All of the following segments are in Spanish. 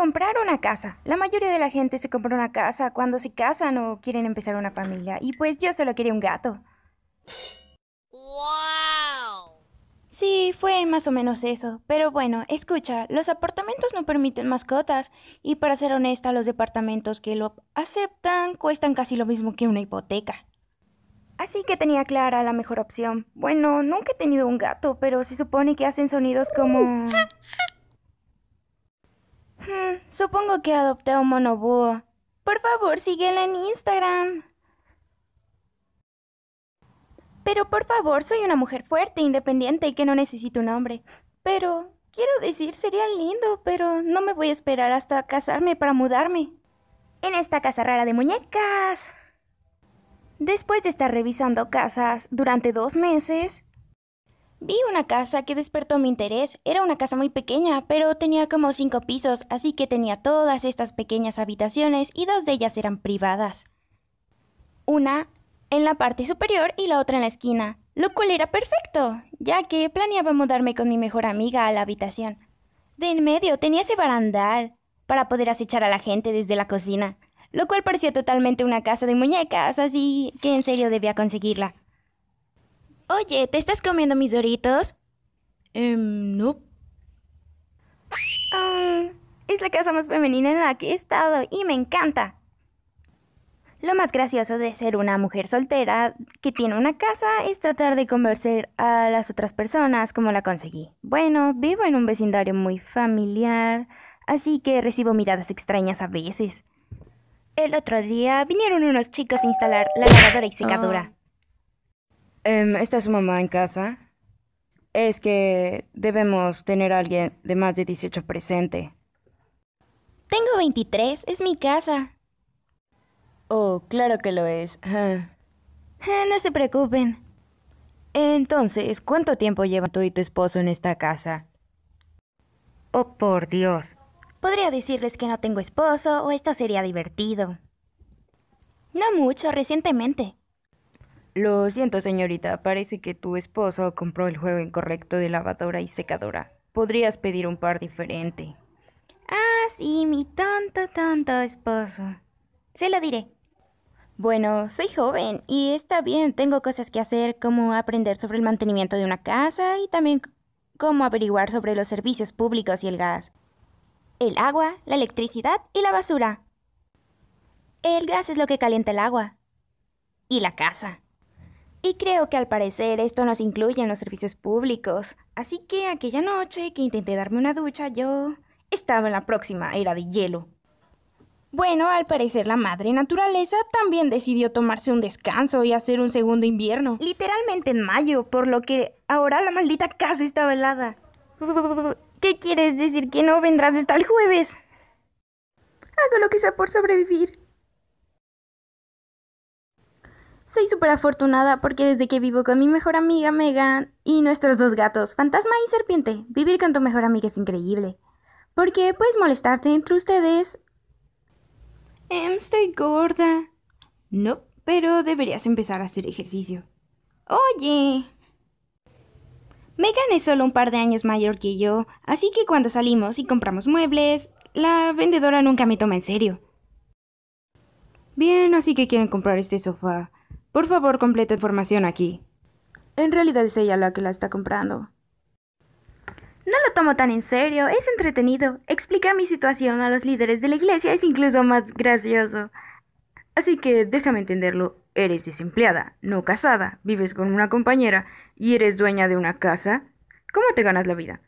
comprar una casa. La mayoría de la gente se compra una casa cuando se casan o quieren empezar una familia. Y pues yo solo quería un gato. ¡Wow! Sí, fue más o menos eso. Pero bueno, escucha, los apartamentos no permiten mascotas. Y para ser honesta, los departamentos que lo aceptan cuestan casi lo mismo que una hipoteca. Así que tenía clara la mejor opción. Bueno, nunca he tenido un gato, pero se supone que hacen sonidos como... supongo que adopté a un búho, Por favor, síguela en Instagram. Pero por favor, soy una mujer fuerte, independiente y que no necesito un hombre. Pero, quiero decir, sería lindo, pero no me voy a esperar hasta casarme para mudarme. En esta casa rara de muñecas. Después de estar revisando casas durante dos meses, Vi una casa que despertó mi interés. Era una casa muy pequeña, pero tenía como cinco pisos, así que tenía todas estas pequeñas habitaciones y dos de ellas eran privadas. Una en la parte superior y la otra en la esquina, lo cual era perfecto, ya que planeaba mudarme con mi mejor amiga a la habitación. De en medio tenía ese barandal para poder acechar a la gente desde la cocina, lo cual parecía totalmente una casa de muñecas, así que en serio debía conseguirla. Oye, ¿te estás comiendo mis doritos? Em, no. es la casa más femenina en la que he estado y me encanta. Lo más gracioso de ser una mujer soltera que tiene una casa es tratar de convencer a las otras personas como la conseguí. Bueno, vivo en un vecindario muy familiar, así que recibo miradas extrañas a veces. El otro día vinieron unos chicos a instalar la lavadora y secadora. Ah. Esta em, está su mamá en casa. Es que debemos tener a alguien de más de 18 presente. Tengo 23, es mi casa. Oh, claro que lo es. Eh, no se preocupen. Entonces, ¿cuánto tiempo llevan tú y tu esposo en esta casa? Oh, por Dios. Podría decirles que no tengo esposo o esto sería divertido. No mucho, recientemente. Lo siento, señorita, parece que tu esposo compró el juego incorrecto de lavadora y secadora. Podrías pedir un par diferente. Ah, sí, mi tonto, tonto esposo. Se lo diré. Bueno, soy joven y está bien, tengo cosas que hacer como aprender sobre el mantenimiento de una casa y también cómo averiguar sobre los servicios públicos y el gas. El agua, la electricidad y la basura. El gas es lo que calienta el agua. Y la casa. Y creo que al parecer esto nos incluye en los servicios públicos. Así que aquella noche que intenté darme una ducha, yo estaba en la próxima era de hielo. Bueno, al parecer la madre naturaleza también decidió tomarse un descanso y hacer un segundo invierno. Literalmente en mayo, por lo que ahora la maldita casa está velada. ¿Qué quieres decir que no vendrás hasta el jueves? Hago lo que sea por sobrevivir. Soy súper afortunada porque desde que vivo con mi mejor amiga Megan y nuestros dos gatos, fantasma y serpiente, vivir con tu mejor amiga es increíble. Porque puedes molestarte entre ustedes. Em, estoy gorda. No, pero deberías empezar a hacer ejercicio. Oye. Megan es solo un par de años mayor que yo, así que cuando salimos y compramos muebles, la vendedora nunca me toma en serio. Bien, así que quieren comprar este sofá. Por favor, completa información aquí. En realidad es ella la que la está comprando. No lo tomo tan en serio, es entretenido. Explicar mi situación a los líderes de la iglesia es incluso más gracioso. Así que déjame entenderlo, eres desempleada, no casada, vives con una compañera y eres dueña de una casa. ¿Cómo te ganas la vida?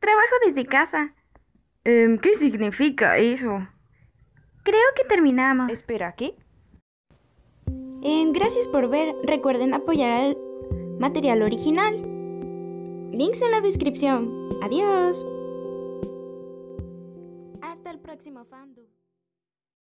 Trabajo desde casa. Em, ¿Qué significa eso? Creo que terminamos. Espera, ¿qué? gracias por ver. Recuerden apoyar al material original. Links en la descripción. Adiós. Hasta el próximo fandom.